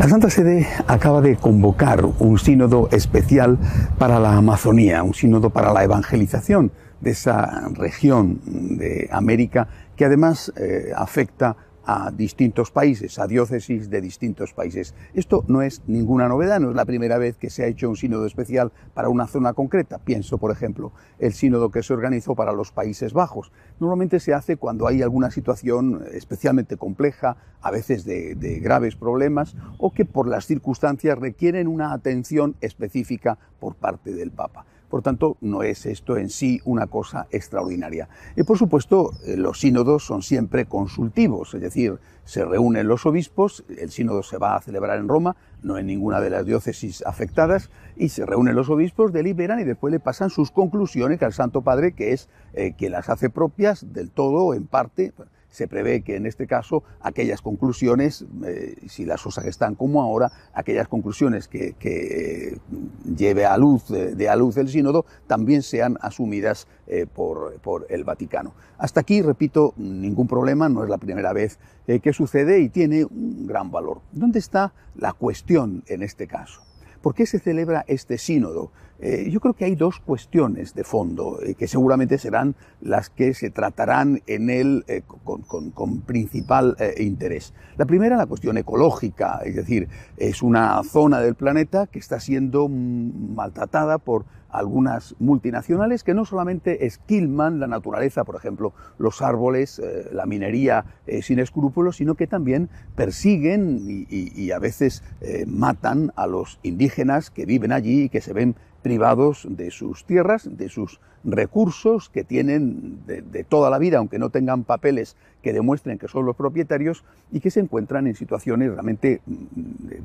La Santa Sede acaba de convocar un sínodo especial para la Amazonía, un sínodo para la evangelización de esa región de América que además eh, afecta a distintos países, a diócesis de distintos países. Esto no es ninguna novedad, no es la primera vez que se ha hecho un sínodo especial para una zona concreta. Pienso, por ejemplo, el sínodo que se organizó para los Países Bajos. Normalmente se hace cuando hay alguna situación especialmente compleja, a veces de, de graves problemas, o que por las circunstancias requieren una atención específica por parte del Papa. Por tanto, no es esto en sí una cosa extraordinaria. Y por supuesto, eh, los sínodos son siempre consultivos, es decir, se reúnen los obispos, el sínodo se va a celebrar en Roma, no en ninguna de las diócesis afectadas, y se reúnen los obispos, deliberan y después le pasan sus conclusiones al Santo Padre, que es que eh, quien las hace propias del todo, o en parte se prevé que en este caso aquellas conclusiones, eh, si las cosas están como ahora, aquellas conclusiones que, eh, lleve a luz, eh, de, a luz el sínodo, también sean asumidas por, el Vaticano. Hasta aquí, repito, ningún problema, no es la primera vez que sucede y tiene un gran valor. ¿Dónde está la cuestión en este caso? ¿Por qué se celebra este sínodo? Eh, yo creo que hay dos cuestiones de fondo eh, que seguramente serán las que se tratarán en él eh, con, principal interés. La primera, la cuestión ecológica, es decir, es una zona del planeta que está siendo maltratada por algunas multinacionales que no solamente esquilman la naturaleza, por ejemplo, los árboles, la minería sin escrúpulos, sino que también persiguen y, a veces matan a los indígenas que viven allí y que se ven privados de sus tierras, de sus recursos que tienen de, toda la vida, aunque no tengan papeles que demuestren que son los propietarios, y que se encuentran en situaciones realmente mm,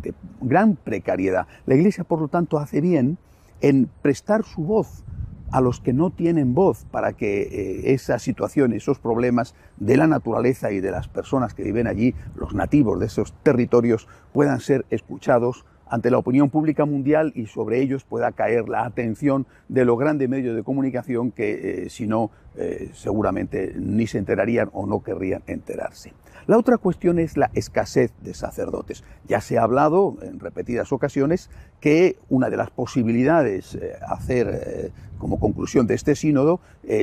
de, gran precariedad. La Iglesia, por lo tanto, hace bien en prestar su voz a los que no tienen voz para que eh, esas situaciones, esos problemas de la naturaleza y de las personas que viven allí, los nativos de esos territorios, puedan ser escuchados, ante la opinión pública mundial y sobre ellos pueda caer la atención de los grandes medios de comunicación que, eh, si no, eh, seguramente ni se enterarían o no querrían enterarse. La otra cuestión es la escasez de sacerdotes. Ya se ha hablado en repetidas ocasiones que una de las posibilidades eh, hacer eh, como conclusión de este sínodo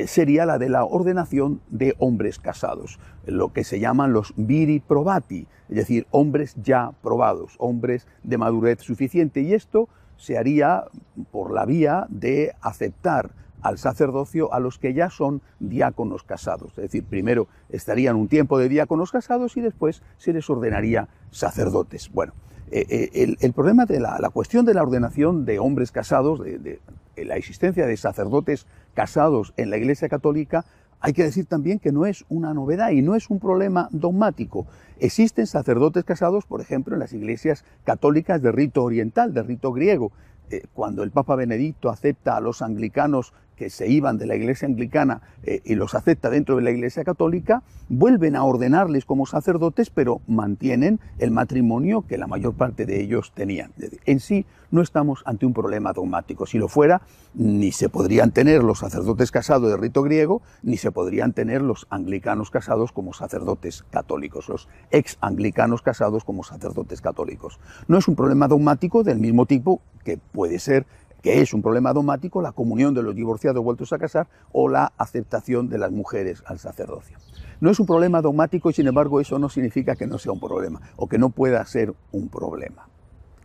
sería la de la ordenación de hombres casados, lo que se llaman los viri probati, es decir, hombres ya probados, hombres de madurez suficiente. Y esto se haría por la vía de aceptar al sacerdocio a los que ya son diáconos casados. Es decir, primero estarían un tiempo de diáconos casados y después se les ordenaría sacerdotes. Bueno, eh, eh, el, problema de la, cuestión de la ordenación de hombres casados, de, la existencia de sacerdotes casados en la Iglesia Católica, hay que decir también que no es una novedad y no es un problema dogmático. Existen sacerdotes casados, por ejemplo, en las iglesias católicas de rito oriental, de rito griego. Eh, cuando el Papa Benedicto acepta a los anglicanos que se iban de la iglesia anglicana eh, y los acepta dentro de la iglesia católica, vuelven a ordenarles como sacerdotes, pero mantienen el matrimonio que la mayor parte de ellos tenían. En sí, no estamos ante un problema dogmático. Si lo fuera, ni se podrían tener los sacerdotes casados de rito griego, ni se podrían tener los anglicanos casados como sacerdotes católicos, los ex anglicanos casados como sacerdotes católicos. No es un problema dogmático del mismo tipo que puede ser que es un problema dogmático, la comunión de los divorciados vueltos a casar o la aceptación de las mujeres al sacerdocio. No es un problema dogmático y sin embargo eso no significa que no sea un problema o que no pueda ser un problema.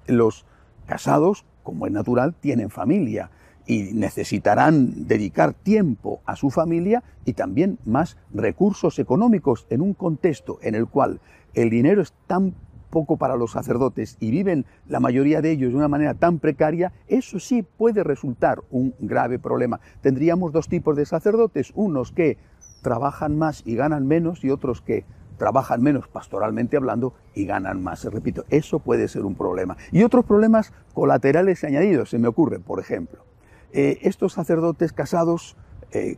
Los casados, como es natural, tienen familia y necesitarán dedicar tiempo a su familia y también más recursos económicos en un contexto en el cual el dinero es tan poco para los sacerdotes y viven la mayoría de ellos de una manera tan precaria, eso sí puede resultar un grave problema. Tendríamos dos tipos de sacerdotes, unos que trabajan más y ganan menos y otros que trabajan menos pastoralmente hablando y ganan más. Repito, eso puede ser un problema. Y otros problemas colaterales añadidos, se me ocurre, por ejemplo, eh, estos sacerdotes casados eh,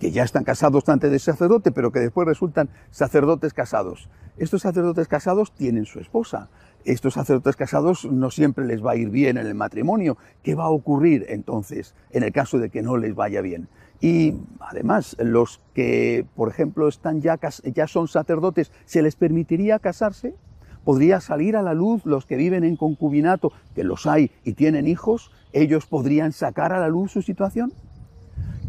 que ya están casados antes de sacerdote, pero que después resultan sacerdotes casados. Estos sacerdotes casados tienen su esposa. Estos sacerdotes casados no siempre les va a ir bien en el matrimonio. ¿Qué va a ocurrir entonces en el caso de que no les vaya bien? Y además, los que, por ejemplo, están ya, ya son sacerdotes, ¿se les permitiría casarse? podría salir a la luz los que viven en concubinato, que los hay y tienen hijos, ellos podrían sacar a la luz su situación.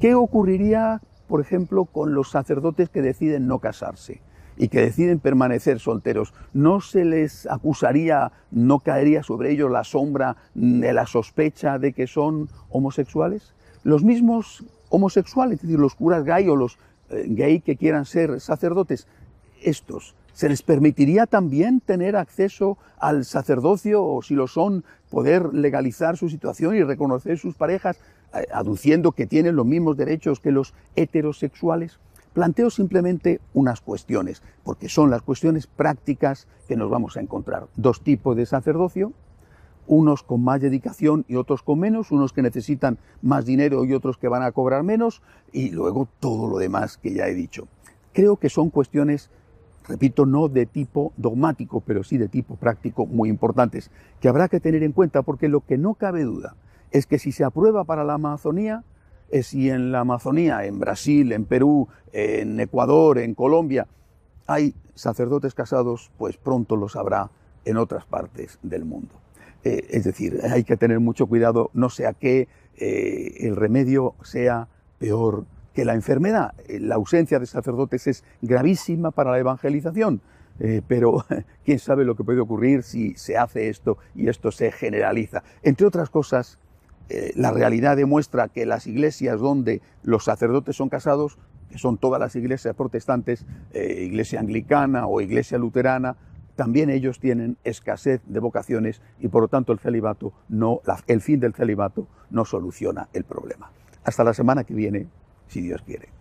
¿Qué ocurriría por ejemplo, con los sacerdotes que deciden no casarse y que deciden permanecer solteros, ¿no se les acusaría, no caería sobre ellos la sombra de la sospecha de que son homosexuales? Los mismos homosexuales, es decir, los curas gay o los eh, gay que quieran ser sacerdotes, estos, ¿se les permitiría también tener acceso al sacerdocio o si lo son, poder legalizar su situación y reconocer sus parejas? Eh, aduciendo que tienen los mismos derechos que los heterosexuales? Planteo simplemente unas cuestiones, porque son las cuestiones prácticas que nos vamos a encontrar. Dos tipos de sacerdocio, unos con más dedicación y otros con menos, unos que necesitan más dinero y otros que van a cobrar menos, y luego todo lo demás que ya he dicho. Creo que son cuestiones, repito, no de tipo dogmático, pero sí de tipo práctico muy importantes, que habrá que tener en cuenta porque lo que no cabe duda es que si se aprueba para la Amazonía, es eh, si en la Amazonía, en Brasil, en Perú, en Ecuador, en Colombia, hay sacerdotes casados, pues pronto los habrá en otras partes del mundo. Eh, es decir, hay que tener mucho cuidado, no sea que eh, el remedio sea peor que la enfermedad. La ausencia de sacerdotes es gravísima para la evangelización, pero quién sabe lo que puede ocurrir si se hace esto y esto se generaliza. Entre otras cosas, eh, la realidad demuestra que las iglesias donde los sacerdotes son casados, que son todas las iglesias protestantes, eh, iglesia anglicana o iglesia luterana, también ellos tienen escasez de vocaciones y por lo tanto el celibato no, el fin del celibato no soluciona el problema. Hasta la semana que viene, si Dios quiere.